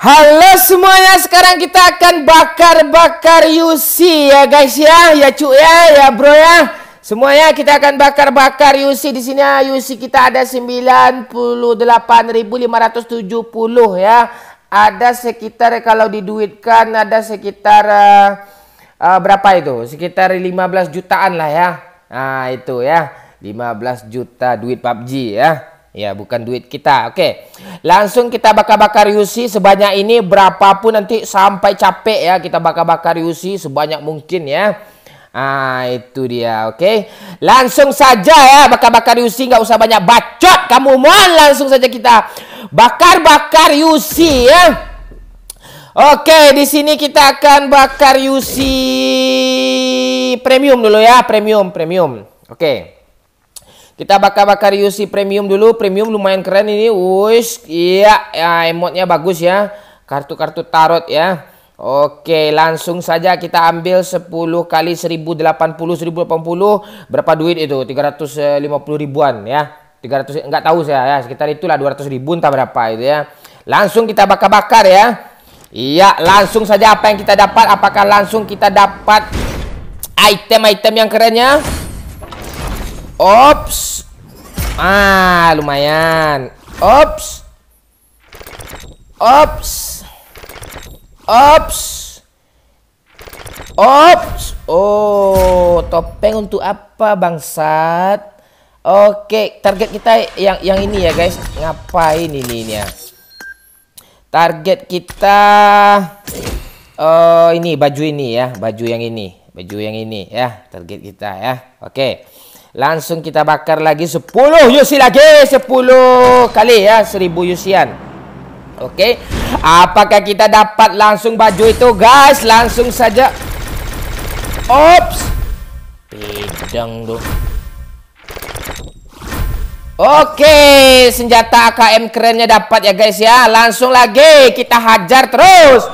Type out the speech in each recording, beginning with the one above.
Halo semuanya, sekarang kita akan bakar-bakar Yusi ya guys ya, ya cu ya, ya bro ya. Semuanya kita akan bakar-bakar Yusi di sini. Yusi ah, kita ada 98.570 ya. Ada sekitar kalau diduitkan ada sekitar uh, uh, berapa itu? Sekitar 15 jutaan lah ya. Nah, itu ya. 15 juta duit PUBG ya ya bukan duit kita. Oke. Langsung kita bakar-bakar yusi sebanyak ini berapapun nanti sampai capek ya kita bakar-bakar yusi sebanyak mungkin ya. Ah itu dia, oke. Langsung saja ya bakar-bakar Yusi nggak usah banyak bacot kamu mohon langsung saja kita bakar-bakar Yusi ya. Oke, di sini kita akan bakar Yusi premium dulu ya, premium, premium. Oke. Okay. Kita bakar-bakar UC Premium dulu. Premium lumayan keren ini. Wush, iya, ya, emotnya bagus ya. Kartu-kartu tarot ya. Oke, langsung saja kita ambil 10 kali 1080 1080 berapa duit itu? 350 ribuan ya. 300 enggak tahu saya ya, sekitar itulah 200 ribu entah berapa itu ya. Langsung kita bakar-bakar ya. Iya, langsung saja apa yang kita dapat? Apakah langsung kita dapat item-item yang kerennya? Ops. Ah, lumayan. Ops. Ops. Ops. Ops. Oh, topeng untuk apa bangsat? Oke, target kita yang yang ini ya, guys. Ngapain ini ini ya? Target kita oh ini baju ini ya, baju yang ini, baju yang ini ya, target kita ya. Oke. Langsung kita bakar lagi 10 yusi lagi 10 kali ya 1000 yusian Oke okay. Apakah kita dapat langsung baju itu guys Langsung saja Ops Pedang tuh Oke, senjata AKM kerennya dapat ya guys ya. Langsung lagi kita hajar terus.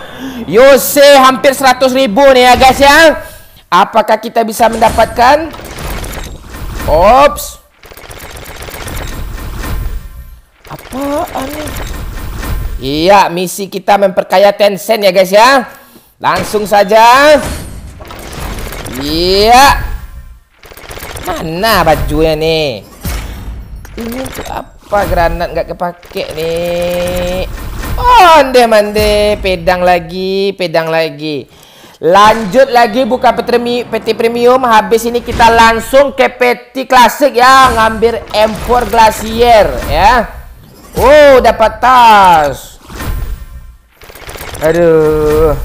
Yose hampir 100 ribu nih ya guys ya. Apakah kita bisa mendapatkan? Ops. apa nih? Iya, misi kita memperkaya Tencent ya guys ya. Langsung saja. Iya. Mana bajunya nih? Ini untuk apa granat nggak kepake nih? Oh, mande mande, pedang lagi, pedang lagi. Lanjut lagi buka peti, premium. Habis ini kita langsung ke peti klasik ya. Ngambil M4 Glacier ya. Oh, dapat tas. Aduh.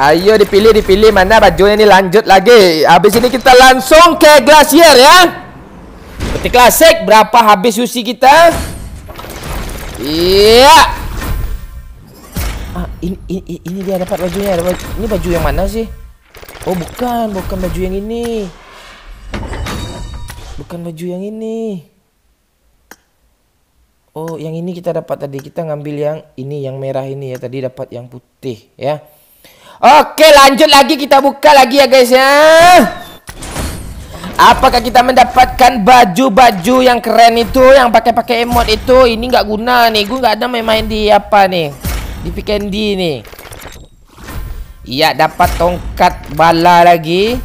Ayo dipilih, dipilih mana bajunya ini lanjut lagi. Habis ini kita langsung ke Glacier ya. Peti klasik berapa habis usi kita? Iya. Yeah ini, ini, ini dia dapat bajunya dapat, ini baju yang mana sih oh bukan bukan baju yang ini bukan baju yang ini oh yang ini kita dapat tadi kita ngambil yang ini yang merah ini ya tadi dapat yang putih ya oke lanjut lagi kita buka lagi ya guys ya Apakah kita mendapatkan baju-baju yang keren itu Yang pakai-pakai emot itu Ini nggak guna nih Gue nggak ada main-main di apa nih di PKND ni. Ya, dapat tongkat bala lagi.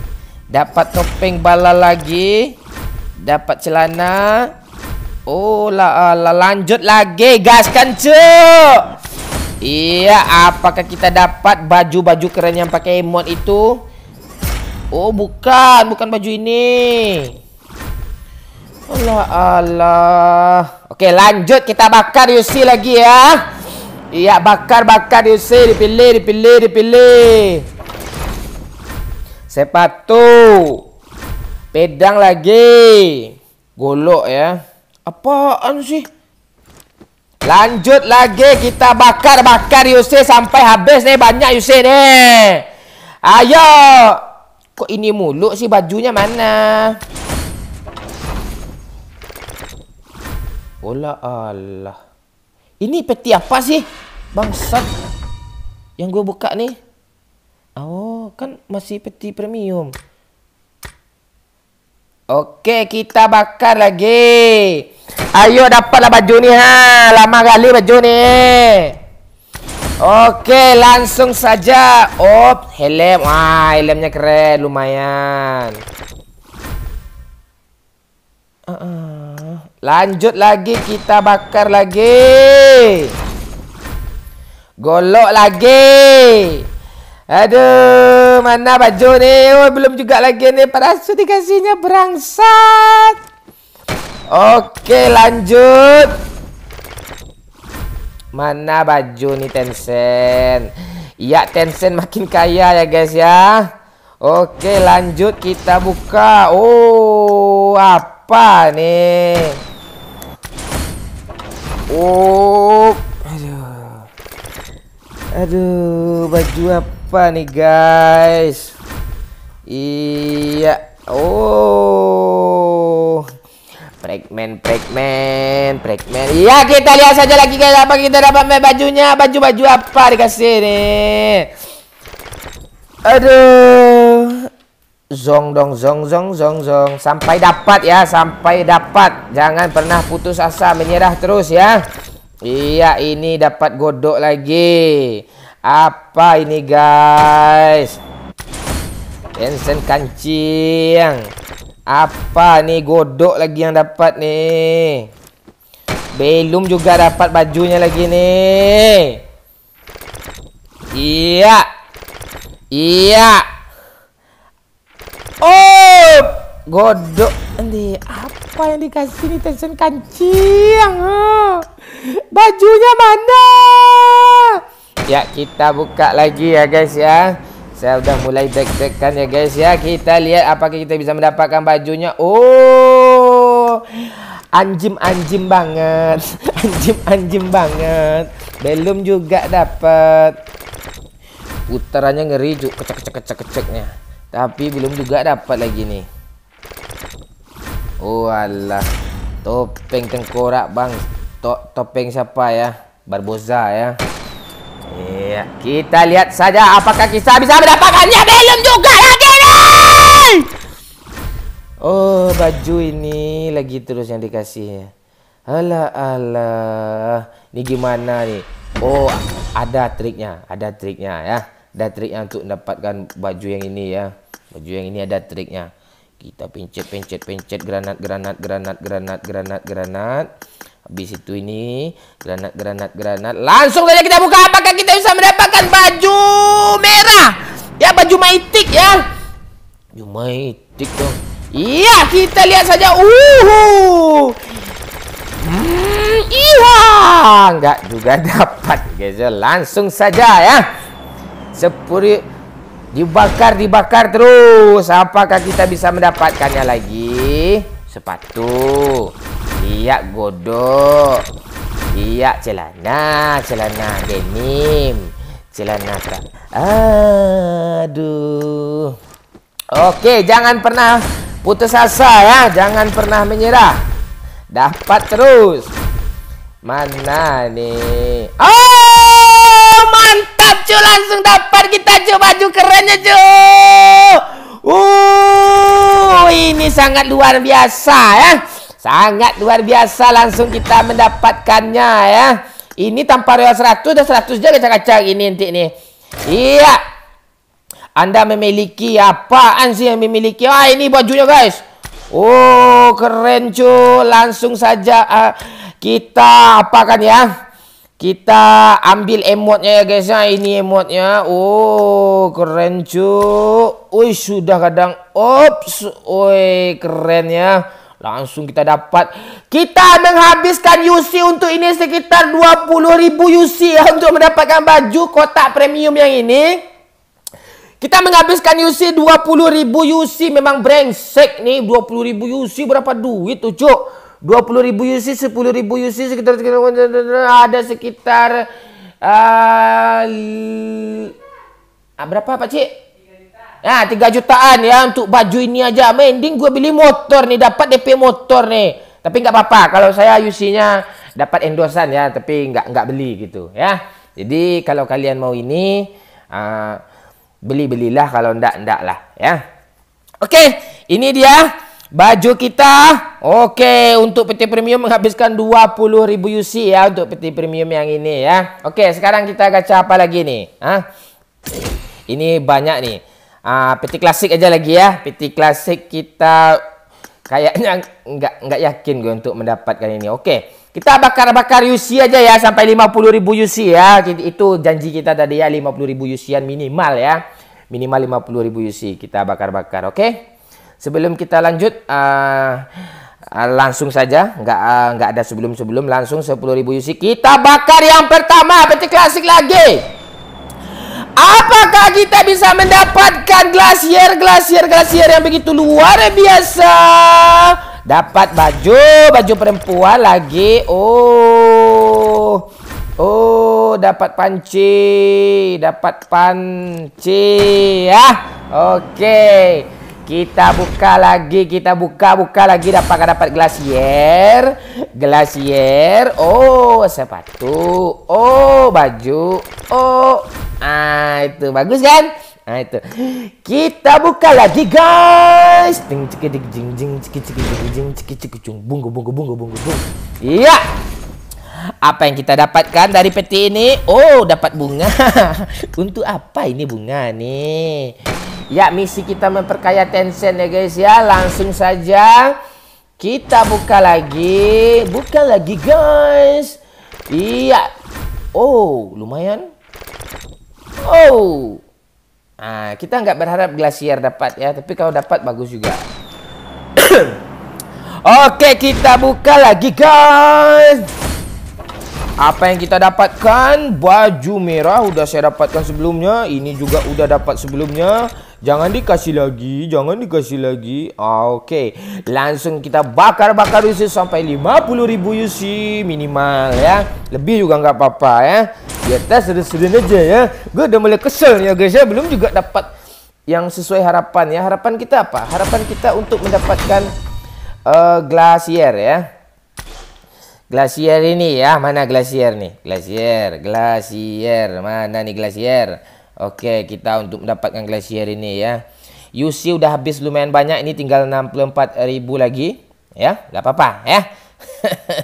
Dapat topeng bala lagi. Dapat celana. Oh, la, ah, la, lanjut lagi. Gaskan, cuk. Iya, apakah kita dapat baju-baju keren yang pakai emot itu? Oh, bukan. Bukan baju ini. Alah, alah. Oke, lanjut. Kita bakar Yusi lagi Ya. Ya bakar bakar dia se dipilih dipilih dipilih. Sepatu. Pedang lagi. Golok ya. Apaan sih? Lanjut lagi kita bakar bakar Yusir sampai habis nih banyak Yusir nih. Ayo. Kok ini mulu sih bajunya mana? Ola Allah. Ini peti apa sih? bangsat yang gue buka nih oh kan masih peti premium oke kita bakar lagi ayo dapatlah baju nih ha lama kali baju nih oke langsung saja op helm wah helmnya keren lumayan uh -uh. lanjut lagi kita bakar lagi Golok lagi. Aduh, mana baju nih? Oh, belum juga lagi nih. Para sudah dikasihnya berangsat. Oke, lanjut. Mana baju nih Tencent? Ya, Tencent makin kaya ya guys ya. Oke, lanjut kita buka. Oh, apa nih? Oh, Aduh, baju apa nih guys? Iya. Oh. fragment, fragment, fragment. Iya, kita lihat saja lagi guys apa kita dapat bajunya. Baju-baju apa dikasih nih? Aduh. Zong dong zong zong zong zong sampai dapat ya, sampai dapat. Jangan pernah putus asa, menyerah terus ya. Iya, ini dapat godok lagi. Apa ini, guys? Ensen kancing. Apa nih godok lagi yang dapat nih? Belum juga dapat bajunya lagi nih. Iya. Iya. Oh, godok ini apa yang dikasih ini tension kancing? Bajunya mana? Ya kita buka lagi ya guys ya. Saya udah mulai deg-degan ya guys ya. Kita lihat apakah kita bisa mendapatkan bajunya. Oh. Anjim-anjim banget. Anjim-anjim banget. Belum juga dapat. Putarannya ngeri kecek-kecek-keceknya. Tapi belum juga dapat lagi nih. Walah. Topeng tengkorak bang. To topeng siapa ya? Barboza ya. Iya, kita lihat saja apakah kita bisa mendapatkannya belum juga lagi nih. Oh, baju ini lagi terus yang dikasih ya. Alah alah. Ini gimana nih? Oh, ada triknya, ada triknya ya. Ada triknya untuk mendapatkan baju yang ini ya. Baju yang ini ada triknya kita pencet pencet pencet granat granat granat granat granat granat habis itu ini granat granat granat langsung saja kita buka apakah kita bisa mendapatkan baju merah ya baju maitik ya baju maitik dong iya kita lihat saja uhu hmm, iya Enggak juga dapat guys ya. langsung saja ya sepuluh Dibakar, dibakar terus. Apakah kita bisa mendapatkannya lagi? Sepatu. Iya, godok. Iya, celana. Celana denim. Celana Aduh. Oke, jangan pernah putus asa ya. Jangan pernah menyerah. Dapat terus. Mana nih? Oh! mantap cu langsung dapat kita cu baju kerennya cu uh ini sangat luar biasa ya sangat luar biasa langsung kita mendapatkannya ya ini tanpa royal 100 dan 100 juga kacang-kacang ini nanti ni iya anda memiliki apa sih yang memiliki ah ini bajunya guys oh keren cu langsung saja uh, kita apakan ya kita ambil emotnya ya guys ya. Ini emotnya. Oh, keren cu. Ui sudah kadang ops. ui keren ya. Langsung kita dapat. Kita menghabiskan UC untuk ini sekitar 20.000 UC ya untuk mendapatkan baju kotak premium yang ini. Kita menghabiskan UC ribu UC memang brengsek nih ribu UC berapa duit tuh cu. 20 ribu UC, 10 ribu UC sekitar, sekitar ada sekitar uh, berapa Pak Cik? Nah, 3 jutaan ya untuk baju ini aja. Mending gue beli motor nih, dapat DP motor nih. Tapi nggak apa-apa kalau saya UC-nya dapat endorsan ya, tapi nggak nggak beli gitu ya. Jadi kalau kalian mau ini uh, ah, beli belilah kalau ndak ndak lah ya. Oke, okay, ini dia Baju kita, oke okay, untuk PT premium menghabiskan ribu UC ya untuk PT premium yang ini ya. Oke, okay, sekarang kita gacha apa lagi nih? Hah? Ini banyak nih. Uh, ah, PT klasik aja lagi ya. PT klasik kita kayaknya nggak nggak yakin gue untuk mendapatkan ini. Oke, okay. kita bakar-bakar UC aja ya sampai ribu UC ya. Itu janji kita tadi ya 50.000 uc minimal ya. Minimal ribu UC kita bakar-bakar, oke? okay? Sebelum kita lanjut, uh, uh, langsung saja, nggak uh, nggak ada sebelum-sebelum, langsung 10.000 UC. Kita bakar yang pertama, peti klasik lagi. Apakah kita bisa mendapatkan glasier, glasier, glasier yang begitu luar biasa? Dapat baju, baju perempuan lagi. Oh, oh, dapat panci, dapat panci ya. Oke. Okay. Kita buka lagi, kita buka, buka lagi dapat dapat glasier, glasier. Oh, sepatu. Oh, baju. Oh, ah itu bagus kan? Nah itu. Kita buka lagi guys. Jing jing jing jing jing jing jing jing jing cung bungo bungo bungo bungo bung. Iya. Apa yang kita dapatkan dari peti ini? Oh, dapat bunga. Untuk apa ini bunga nih? Ya, misi kita memperkaya Tencent ya guys ya. Langsung saja kita buka lagi. Buka lagi guys. Iya. Oh, lumayan. Oh. Nah, kita nggak berharap glasier dapat ya. Tapi kalau dapat bagus juga. Oke, kita buka lagi guys. Apa yang kita dapatkan? Baju merah udah saya dapatkan sebelumnya. Ini juga udah dapat sebelumnya. Jangan dikasih lagi, jangan dikasih lagi. Oke, langsung kita bakar-bakar UC sampai 50.000 UC minimal ya. Lebih juga nggak apa-apa ya. Biar serius sudah aja ya. Gue udah mulai kesel ya guys ya. Belum juga dapat yang sesuai harapan ya. Harapan kita apa? Harapan kita untuk mendapatkan uh, glasier ya. Glasier ini ya, mana glasier nih? Glasier, glasier, mana nih glasier? Oke, kita untuk mendapatkan glasier ini ya. UC udah habis lumayan banyak, ini tinggal 64.000 lagi. Ya, nggak apa-apa ya.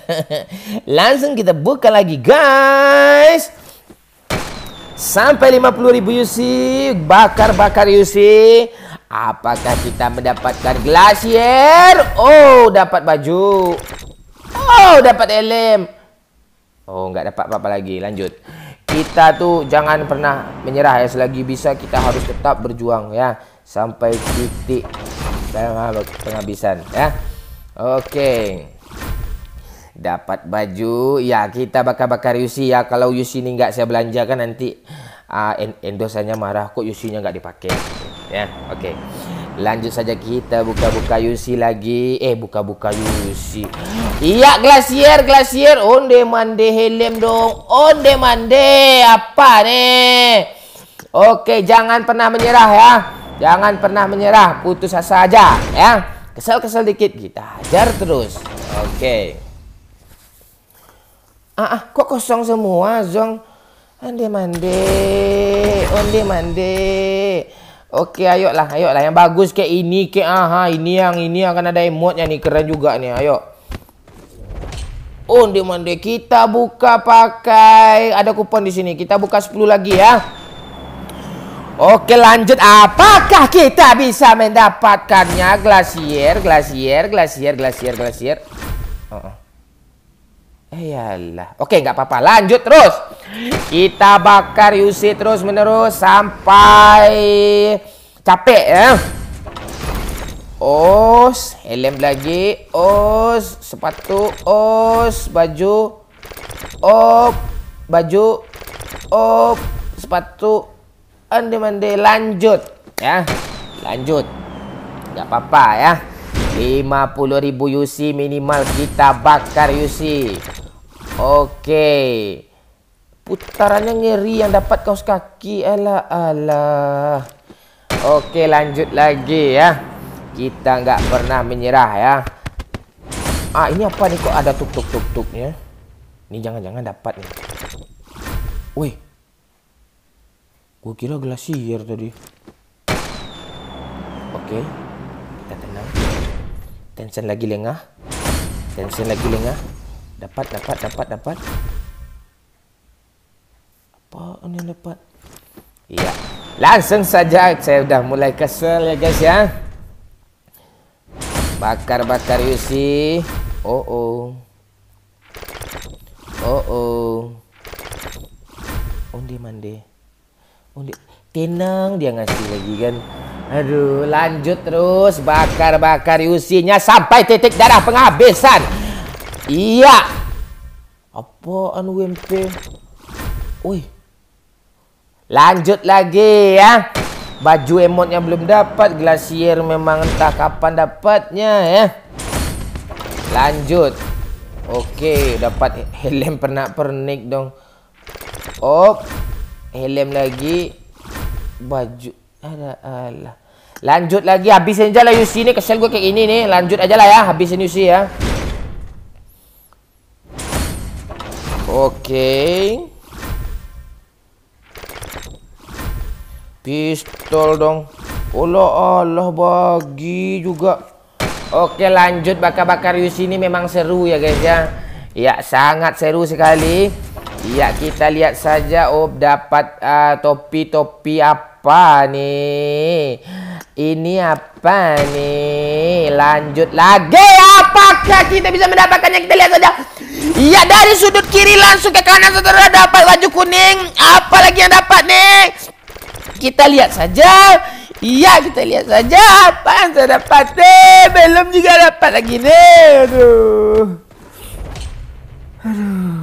Langsung kita buka lagi guys. Sampai 50.000 UC, bakar-bakar UC. Apakah kita mendapatkan glasier? Oh, dapat baju. Oh, dapat elem Oh, nggak dapat apa-apa lagi. Lanjut. Kita tuh jangan pernah menyerah ya. Selagi bisa kita harus tetap berjuang ya. Sampai titik penghabisan ya. Oke. Okay. Dapat baju. Ya, kita bakar-bakar Yusi ya. Kalau Yusi ini nggak saya belanjakan nanti uh, ah, endosannya marah kok Yusinya nggak dipakai. Ya, oke. Okay. Lanjut saja kita buka-buka UC lagi. Eh, buka-buka UC. Iya, glasier, glasier. Onde mande helm dong. Onde mande. Apa nih? Oke, jangan pernah menyerah ya. Jangan pernah menyerah. Putus asa aja ya. Kesel-kesel dikit kita hajar terus. Oke. Ah, ah kok kosong semua, Zong? Onde mande. Onde mande. Okey, ayo lah, ayo lah. Yang bagus kayak ini ke aha, ini yang ini akan ada emotnya nih keren juga nih. Ayo. Oh, di mana kita buka pakai ada kupon di sini. Kita buka 10 lagi ya. Oke lanjut apakah kita bisa mendapatkannya glasier glasier glasier glasier glasier. Oh. Ayalah. Oh. Eh, Oke nggak apa-apa lanjut terus. Kita bakar Yusi terus menerus sampai capek ya. Os, helm lagi. Os, sepatu. Os, baju. Op, baju. Op, sepatu. Ande mande lanjut ya. Lanjut. Enggak apa-apa ya. 50.000 UC minimal kita bakar UC. Oke. Okay. Putarannya ngeri yang dapat kaos kaki. Alah, alah. Oke, lanjut lagi ya. Kita nggak pernah menyerah ya. Ah, ini apa nih kok ada tuk-tuk-tuk-tuknya? Ini jangan-jangan dapat nih. Wih. gua kira glasier tadi. Oke. Kita tenang. Tension lagi lengah. Tension lagi lengah. Dapat, dapat, dapat, dapat tahun yang dapat. Iya. Langsung saja saya sudah mulai kesel ya guys ya. Bakar-bakar Yusi. Oh oh. Oh oh. Undi mandi. Undi. Tenang dia ngasih lagi kan. Aduh, lanjut terus bakar-bakar Yusinya sampai titik darah penghabisan. Iya. Apaan WMP? Wih. Lanjut lagi ya. Baju emotnya belum dapat, glasier memang entah kapan dapatnya ya. Lanjut. Oke, dapat helm pernak-pernik dong. Op. Helm lagi. Baju ada alah. Lanjut lagi habisin aja lah UC ini kesel gue kayak ini nih. Lanjut aja lah ya habisin Yusi ya. Oke. Okay. Pistol dong. Allah Allah bagi juga. Oke lanjut bakar-bakar di sini memang seru ya guys ya. Ya sangat seru sekali. Ya kita lihat saja oh, dapat ah, topi-topi uh, apa nih? Ini apa nih? Lanjut lagi apakah kita bisa mendapatkannya? Kita lihat saja. Ya dari sudut kiri langsung ke kanan saudara dapat baju kuning. Apa lagi yang dapat nih? Kita lihat saja. Iya, kita lihat saja apa yang saya dapat. Eh, belum juga dapat lagi nih. Aduh. Aduh.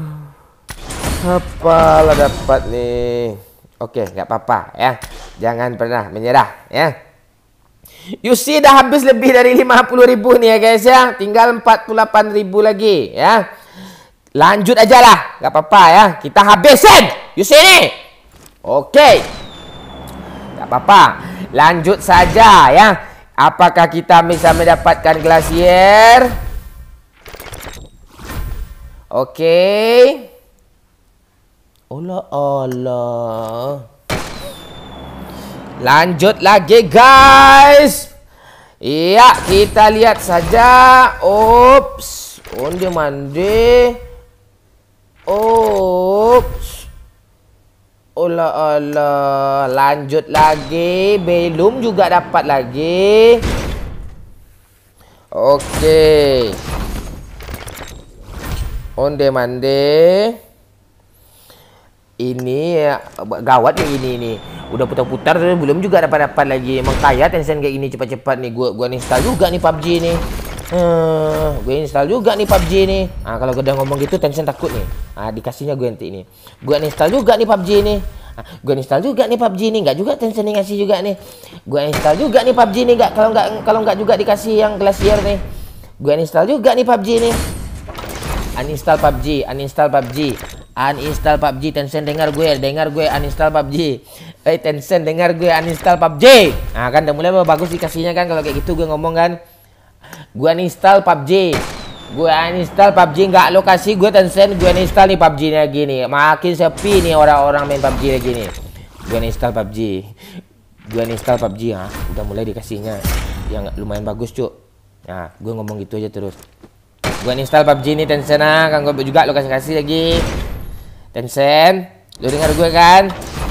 Apalah dapat nih. Oke, nggak apa-apa ya. Jangan pernah menyerah ya. UC dah habis lebih dari 50 ribu nih ya guys ya. Tinggal 48 ribu lagi ya. Lanjut aja lah. Gak apa-apa ya. Kita habisin UC ni. Oke. Tak apa-apa. Lanjut saja ya. Apakah kita bisa mendapatkan glasier? oke Allah Allah. Lanjut lagi guys. Iya, kita lihat saja. ups undi mandi. ups Allah Allah. Lanjut lagi. Belum juga dapat lagi. Okey. Onde mande. Ini ya, gawat yang ini ni. Udah putar-putar belum juga dapat-dapat lagi. Emang kaya Tencent kayak ini cepat-cepat nih. Gua gua nih juga nih PUBG nih eh, gue install juga nih PUBG ini. Nah, kalau gue udah ngomong gitu Tencent takut nih. ah dikasihnya gue nanti ini, Gue install juga nih PUBG ini. Nah, gue install juga nih PUBG ini. nggak juga Tencent nih ngasih juga nih. Gue install juga nih PUBG ini nggak kalau nggak kalau nggak juga dikasih yang Glacier nih. Gue install juga nih PUBG ini. Uninstall PUBG, uninstall PUBG uninstall PUBG Tencent dengar gue dengar gue uninstall PUBG eh Tencent dengar gue uninstall PUBG nah kan udah mulai bagus dikasihnya kan kalau kayak gitu gue ngomong kan Gua install PUBG. Gua install PUBG nggak lokasi gue Tencent, gua install nih PUBG nya gini. Makin sepi nih orang-orang main PUBG nya gini. Gua install PUBG. Gua install PUBG ya. Udah mulai dikasihnya. Yang lumayan bagus, Cuk. Nah, ya, gue ngomong gitu aja terus. Gua install PUBG nih Tencent ah, kan gua juga lokasi kasih lagi. Tencent, lo dengar gue kan?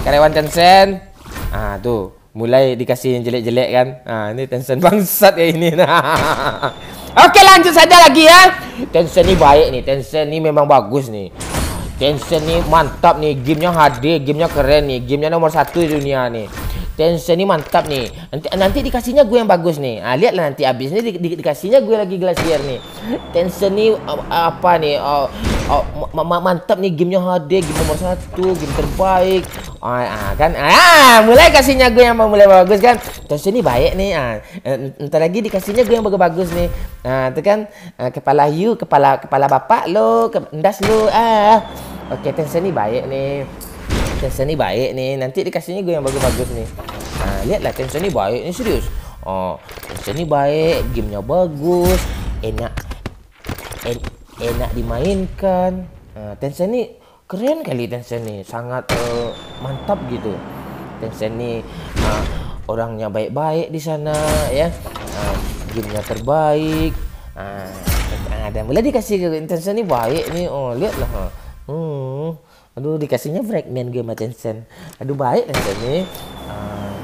Karyawan Tencent. Ah, tuh mulai dikasih yang jelek-jelek kan. Nah, ini tension bangsat ya ini. Oke, lanjut saja lagi ya. Tension ini baik nih. Tension ini memang bagus nih. Tension ini mantap nih. Gamenya HD, gamenya keren nih. Gamenya nomor satu di dunia nih. Tension ini mantap nih. Nanti nanti dikasihnya gue yang bagus nih. Ah lihatlah nanti abis ini di, di, dikasihnya gue lagi glasier nih. Tension ini uh, apa nih? Uh, oh, uh, oh, mantap nih gamenya HD, game nomor satu, game terbaik. Ah, ah kan. Ah, mulai kasihnya gue yang mau mulai bagus kan. Terus ini baik nih. Ah, entar eh, lagi dikasihnya gue yang bagus-bagus nih. Nah, itu kan ah, kepala you, kepala kepala bapak lo, ke, endas lo. Ah. okay, terus ini baik nih. Terus ini baik nih. Nanti dikasihnya gue yang bagus-bagus nih. Ah, lihatlah terus ini baik nih serius. Oh, terus ini baik, gamenya bagus, enak. En enak dimainkan. Ah, Tencent ini keren kali Tencent nih sangat uh, mantap gitu Tencent nih eh, uh, orangnya baik-baik di sana ya uh, gamenya terbaik uh, ada mulai dikasih ke Tencent nih baik nih oh lihatlah oh. hmm aduh dikasihnya fragment game Tencent aduh baik Tencent nih uh,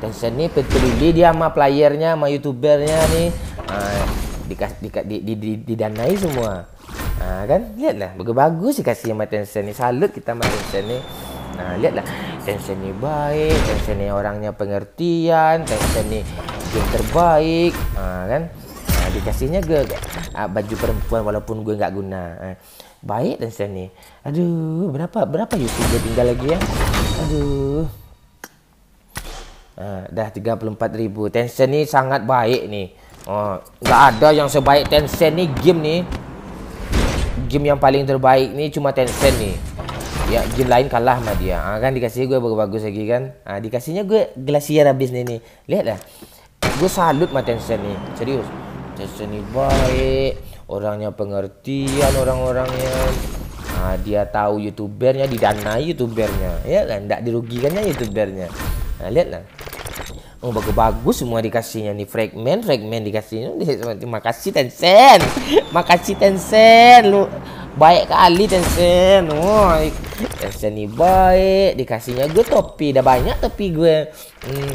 Tencent nih peduli dia sama playernya sama youtubernya nih uh, dikas, di, di, di, didanai semua Ha, kan? Lihatlah. Bagus-bagus dikasih sama Tencent ni. Salut kita sama Tencent ni. Ha, lihatlah. Tencent ni baik. Tencent ni orangnya pengertian. Tencent ni game terbaik. Ha, kan? Ha, dikasihnya ke ha, baju perempuan walaupun gue nggak guna. Ha. Baik Tencent ni. Aduh, berapa berapa YouTuber tinggal lagi ya? Aduh. Ha, dah 34,000. Tencent ni sangat baik ni. Ha, nggak ada yang sebaik Tencent ni game ni game yang paling terbaik nih cuma Tencent nih ya game lain kalah sama dia ah, kan dikasih gue bagus-bagus lagi kan ah, dikasihnya gue glasier habis nih nih lihatlah gue salut sama Tencent nih serius Tencent ni baik orangnya pengertian orang-orangnya Ha, dia tahu youtubernya didanai youtubernya ya kan tidak dirugikannya youtubernya nah lihatlah Oh bagus-bagus semua dikasihnya nih fragment fragment dikasihnya terima kasih Tencent makasih Tencent lu baik kali Tencent oh Tencent nih baik dikasihnya gue topi udah banyak topi gue hmm,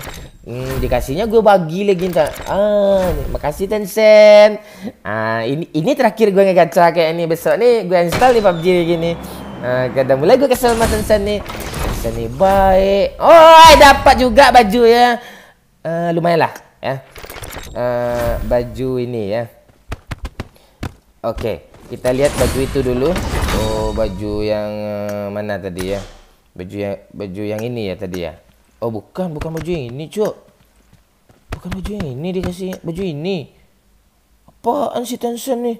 hmm, dikasihnya gue bagi lagi ntar ah makasih Tencent ah ini ini terakhir gue ngegacha kayak ini besok nih gue install di PUBG gini ah kadang mulai gue kesel sama Tencent nih Tencent nih baik oh dapat juga baju ya uh, lumayan ya uh, baju ini ya oke okay, kita lihat baju itu dulu oh baju yang uh, mana tadi ya baju yang baju yang ini ya tadi ya oh bukan bukan baju yang ini cuk bukan baju yang ini dikasih baju ini apaan si tension nih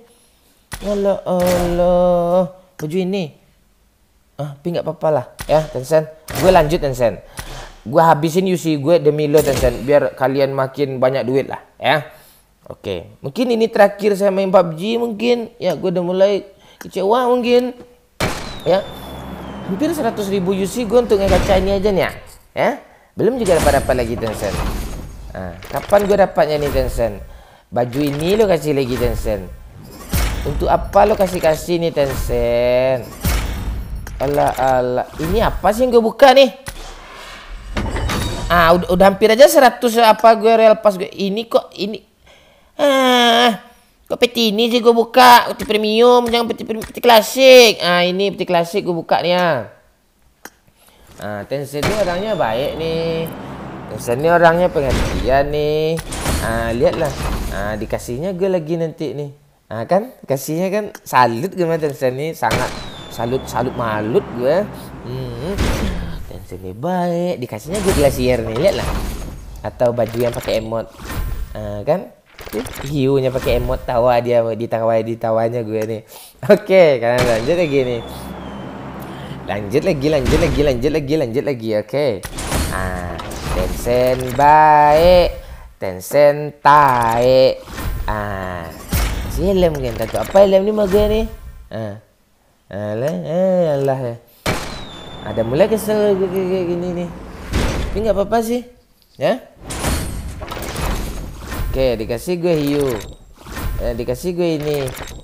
Allah Allah baju ini ah tapi nggak apa-apa lah ya Tencent gue lanjut tension gue habisin UC gue demi lo dan biar kalian makin banyak duit lah ya oke mungkin ini terakhir saya main PUBG mungkin ya gue udah mulai kecewa mungkin ya hampir 100 ribu UC gue untuk ngekaca ini aja nih ya ya belum juga dapat dapat lagi Tencent nah, kapan gue dapatnya nih Tencent baju ini lo kasih lagi Tencent untuk apa lo kasih kasih nih Tencent ala ala ini apa sih yang gue buka nih ah udah, udah hampir aja 100 apa gue real pas gue ini kok ini ah kok peti ini sih gue buka peti premium jangan peti premium peti klasik ah ini peti klasik gue buka nih ah. ah Tencent ini orangnya baik nih Tencent ini orangnya pengertian nih ah lihatlah ah dikasihnya gue lagi nanti nih ah kan kasihnya kan salut gue Tencent ini sangat salut salut malut gue hmm sini baik dikasihnya gue glasier nih lah atau baju yang pakai emot uh, kan eh, hiunya pakai emot tawa dia ditawa ditawanya gue nih oke okay, kalian lanjut lagi nih lanjut lagi lanjut lagi lanjut lagi lanjut lagi oke okay. ah tensen baik tensen tae ah si helm kan apa helm ni mah gue nih ah alah eh, alah ya ada mulai kesel kayak gini nih tapi nggak apa-apa sih ya oke dikasih gue hiu eh, dikasih gue ini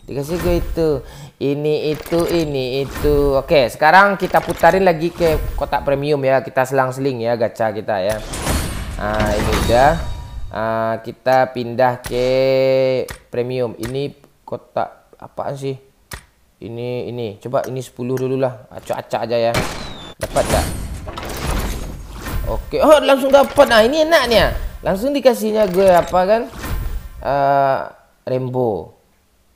dikasih gue itu ini itu ini itu oke sekarang kita putarin lagi ke kotak premium ya kita selang-seling ya gacha kita ya nah ini udah nah, kita pindah ke premium ini kotak apa sih ini ini coba ini 10 dulu lah acak-acak aja ya Dapat tak? Okey. Oh, langsung dapat. Nah ini enaknya. Ah. Langsung dikasihnya gue apa kan? Uh, rainbow.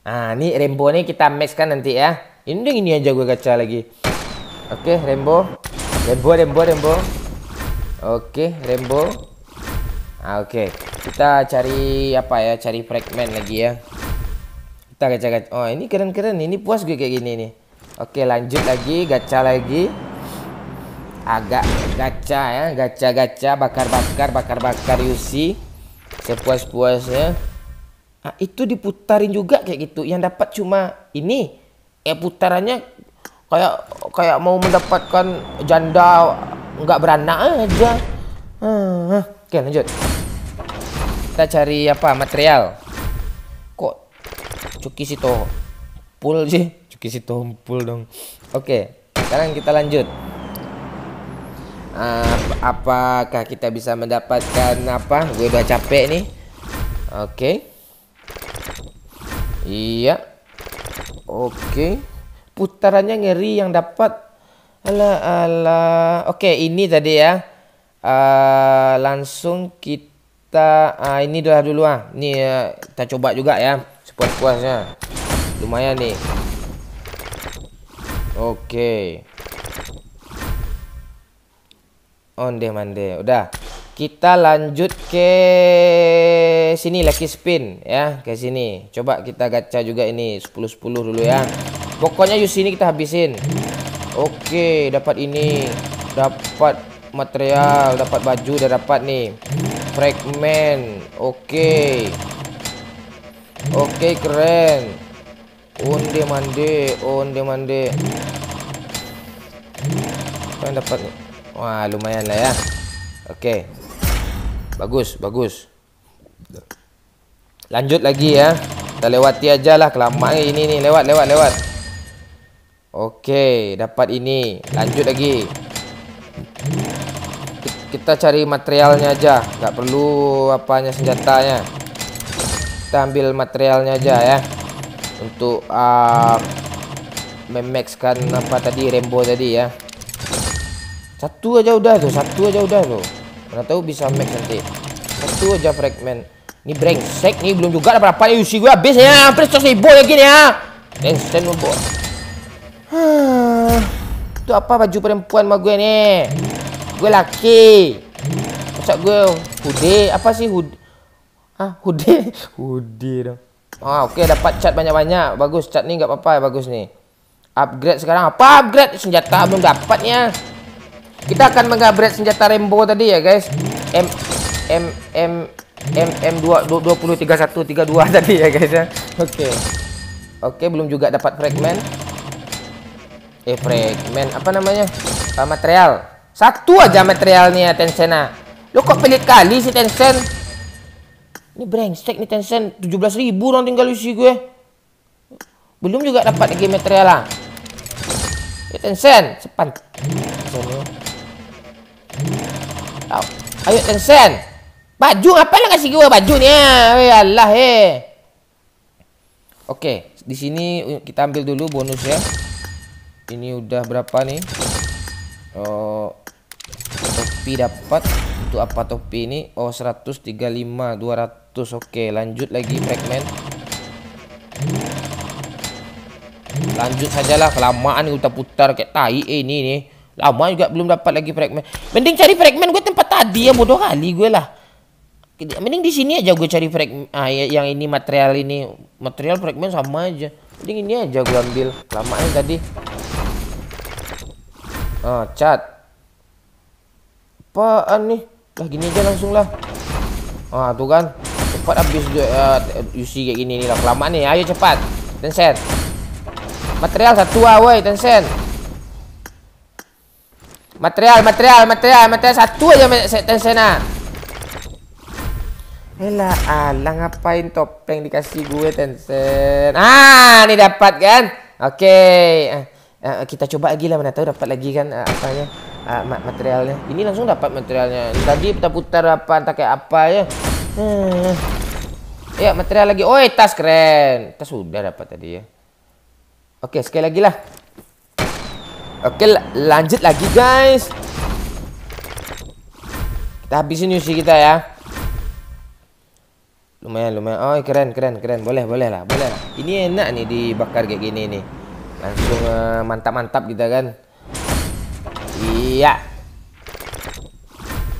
Ah, ini rainbow ni kita max kan nanti ya. Ini ini aja gue gacha lagi. Okey, rainbow. Rainbow, rainbow, rainbow. Okey, rainbow. Ah, okey. Kita cari apa ya? Cari fragment lagi ya. Kita gacha gacha. Oh, ini keren-keren. Ini puas gue kayak gini nih. Okey, lanjut lagi, gacha lagi agak gacha ya gacha-gacha bakar-bakar bakar-bakar Yusi sepuas-puasnya nah, itu diputarin juga kayak gitu yang dapat cuma ini ya putarannya kayak kayak mau mendapatkan janda nggak beranak aja hmm, oke lanjut kita cari apa material kok cuki situ pul sih cuki situ pul dong oke sekarang kita lanjut uh, apakah kita bisa mendapatkan apa gue udah capek nih oke okay. iya oke okay. putarannya ngeri yang dapat ala ala oke okay, ini tadi ya uh, langsung kita uh, ini dulu dulu ah ini uh, kita coba juga ya sepuas-puasnya lumayan nih oke okay. onde mande udah kita lanjut ke sini lagi spin ya ke sini coba kita gacha juga ini 10 10 dulu ya pokoknya di sini kita habisin oke dapat ini dapat material dapat baju udah dapat nih fragment oke oke keren onde mande onde mande Kan dapat nih Wah, lumayan lah ya. Oke. Bagus, bagus. Lanjut lagi ya. Kita lewati aja lah kelamaan ini nih. Lewat, lewat, lewat. Oke, dapat ini. Lanjut lagi. Kita cari materialnya aja. Gak perlu apanya senjatanya. Kita ambil materialnya aja ya. Untuk uh, memaxkan apa tadi rainbow tadi ya. Satu aja udah tuh, satu aja udah tuh. Mana tahu bisa max nanti. Satu aja fragment. Ini brengsek nih belum juga apa apa nih UC gue habis ya. Hampir 100 ribu lagi ya, gini ya. Brengsek lu, Hah. Itu apa baju perempuan mah gue nih? Gue laki. Masa gue hoodie apa sih hoodie? Ah, hoodie, hoodie dong. Ah, oke okay, dapat cat banyak-banyak. Bagus cat nih nggak apa-apa ya bagus nih. Upgrade sekarang apa? Upgrade senjata belum dapatnya. Kita akan mengupgrade senjata Rembo tadi ya guys. M M M M m dua dua puluh tiga satu tiga dua tadi ya guys ya. Oke. Okay. Oke, okay, belum juga dapat fragment. Eh fragment apa namanya? material. Satu aja materialnya Tencena. Lo kok pelit kali si Tencent? Ini brengsek nih Tencent. belas ribu orang tinggal isi gue. Belum juga dapat lagi material lah. Ya Tencent, sepan. Tau. Ayo Tengsen. Baju apa lah kasih gua bajunya. Weh Allah eh. Oke, di sini kita ambil dulu bonus ya. Ini udah berapa nih? Oh, topi dapat. Itu apa topi ini? Oh, 135, 200. Oke, lanjut lagi fragment. Lanjut sajalah kelamaan kita putar kayak tai eh, ini nih. Lama juga belum dapat lagi fragment. Mending cari fragment gue tempat tadi ya bodoh kali gue lah. Mending di sini aja gue cari fragment. Ah ya, yang ini material ini material fragment sama aja. Mending ini aja gue ambil. Lamaan tadi. Ah cat. Apaan nih? Lah gini aja langsung lah. Ah tuh kan. Cepat habis uh, UC kayak gini nih lah. Kelamaan nih. Ayo cepat. Tencent. Material satu ah woi Tencent. Material, material, material, material satu aja Tensena. Ah. Elah, alah ngapain topeng dikasih gue Tensen. Ah, ini dapat kan? Oke. Okay. Uh, eh, uh, eh, kita coba lagi lah mana tahu dapat lagi kan uh, apanya uh, materialnya. Ini langsung dapat materialnya. Tadi kita putar apa entah kayak apa ya. Hmm. Ya, material lagi. Oi, tas keren. Tas sudah dapat tadi ya. Oke, okay, sekali lagi lah. Oke, lanjut lagi guys. Kita habisin UC kita ya. Lumayan, lumayan. Oh, keren, keren, keren. Boleh, boleh lah, boleh lah. Ini enak nih dibakar kayak gini nih. Langsung eh, mantap-mantap kita kan. Iya.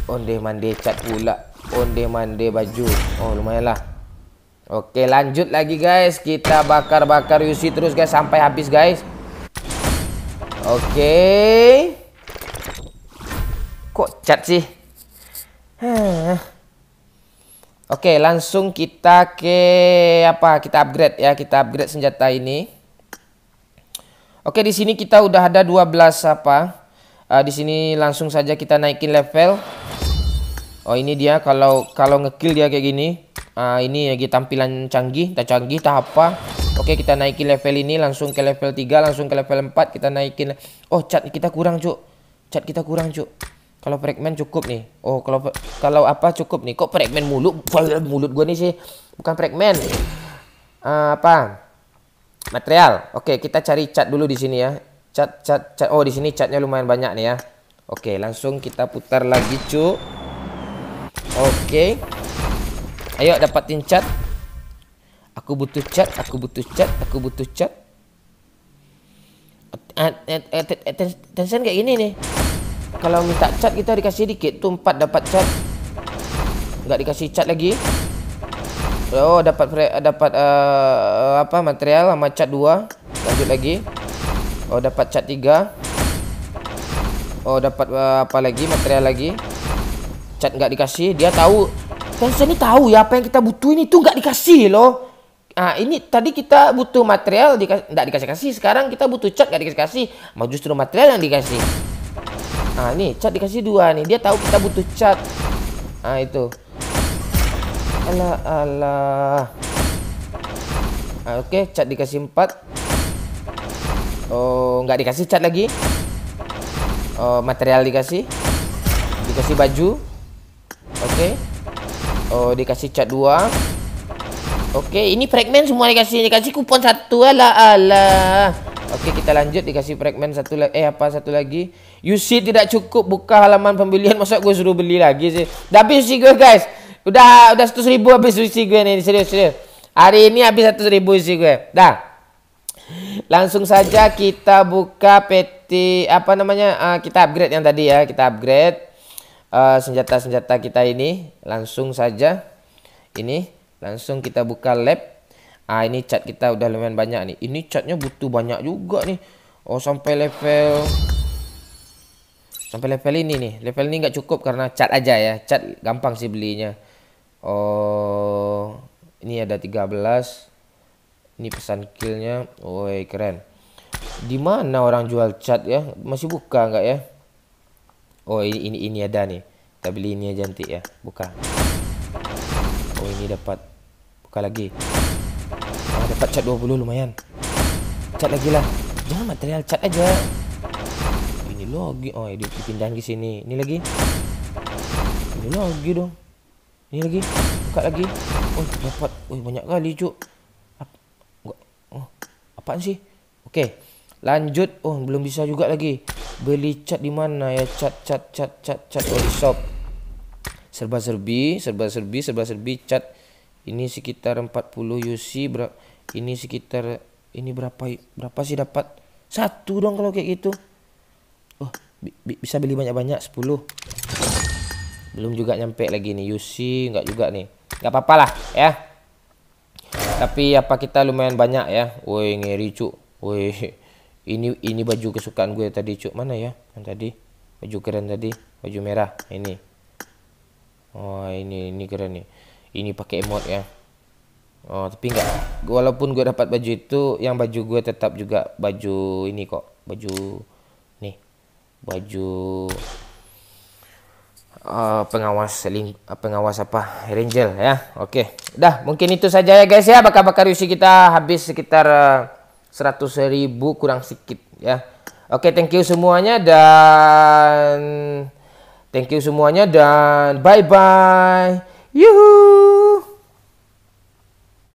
Onde mande cat pula. Onde mande baju. Oh, lumayan lah. Oke, lanjut lagi guys. Kita bakar-bakar UC terus guys sampai habis guys. Oke. Kok cat sih? Oke, langsung kita ke apa? Kita upgrade ya, kita upgrade senjata ini. Oke, di sini kita udah ada 12 apa? Uh, di sini langsung saja kita naikin level. Oh, ini dia kalau kalau ngekill dia kayak gini uh, ini lagi tampilan canggih tak canggih tak apa oke kita naikin level ini langsung ke level 3 langsung ke level 4 kita naikin oh cat kita kurang cuk cat kita kurang cuk kalau fragment cukup nih oh kalau kalau apa cukup nih kok fragment mulut mulut gue nih sih bukan fragment uh, apa material oke kita cari cat dulu di sini ya cat cat cat oh di sini catnya lumayan banyak nih ya oke langsung kita putar lagi cuk oke okay. Ayo dapatin cat. Aku butuh cat, aku butuh cat, aku butuh cat. Tension kayak gini nih. Kalau minta cat kita dikasih dikit. Tuh 4 dapat cat. Enggak dikasih cat lagi. Oh, dapat dapat uh, apa material sama cat 2. Lanjut lagi. Oh, dapat cat 3. Oh, dapat uh, apa lagi material lagi. Cat gak dikasih, dia tahu Pensa ni tahu ya apa yang kita butuhin itu nggak dikasih loh. Ah ini tadi kita butuh material dika nggak dikasih-kasih. Sekarang kita butuh cat nggak dikasih-kasih. Mau justru material yang dikasih. Ah ini cat dikasih dua nih. Dia tahu kita butuh cat. Ah itu. Alah, alah. Ah Oke, okay. cat dikasih empat. Oh, nggak dikasih cat lagi. Oh, material dikasih. Dikasih baju. Oke. Okay. Oh, dikasih cat dua. Oke, ini fragment semua dikasih dikasih kupon satu ala ala. Oke, kita lanjut dikasih fragment satu lagi eh apa satu lagi. UC tidak cukup buka halaman pembelian masa gue suruh beli lagi sih. Udah habis gue, guys. Udah udah 100 ribu habis UC gue nih, serius serius. Hari ini habis 100 ribu UC gue. Dah. Langsung saja kita buka peti apa namanya? Uh, kita upgrade yang tadi ya, kita upgrade. Eh, senjata-senjata uh, kita ini langsung saja ini langsung kita buka lab ah ini cat kita udah lumayan banyak nih ini catnya butuh banyak juga nih oh sampai level sampai level ini nih level ini nggak cukup karena cat aja ya cat gampang sih belinya oh ini ada 13 ini pesan killnya woi keren di mana orang jual cat ya masih buka nggak ya Oh ini ini, ini ada nih. Kita beli ini aja nanti ya. Buka. Oh ini dapat. Buka lagi. Oh, dapat cat 20 lumayan. Cat lagi lah. Jangan material cat aja. Oh, ini lagi. Oh ini dipindahin ke sini. Ini lagi. Ini lagi dong. Ini lagi. Buka lagi. Oh dapat. Oh banyak kali cuk. Oh, apaan sih? Oke. Okay. Lanjut. Oh belum bisa juga lagi beli cat di mana ya cat cat cat cat cat oh, di shop serba serbi serba serbi serba serbi cat ini sekitar 40 UC ber ini sekitar ini berapa berapa sih dapat satu dong kalau kayak gitu oh bi bi bisa beli banyak-banyak 10 belum juga nyampe lagi nih UC nggak juga nih nggak apa-apa lah ya tapi apa kita lumayan banyak ya woi ngeri cuk woi ini ini baju kesukaan gue tadi cuk mana ya yang tadi baju keren tadi baju merah ini oh ini ini keren nih ini pakai emot ya oh tapi enggak walaupun gue dapat baju itu yang baju gue tetap juga baju ini kok baju nih baju uh, pengawas link uh, eh, pengawas apa Ranger ya oke okay. dah mungkin itu saja ya guys ya bakar-bakar usi kita habis sekitar uh, Seratus ribu kurang sedikit ya. Oke, thank you semuanya dan thank you semuanya dan bye bye. Yuhuu.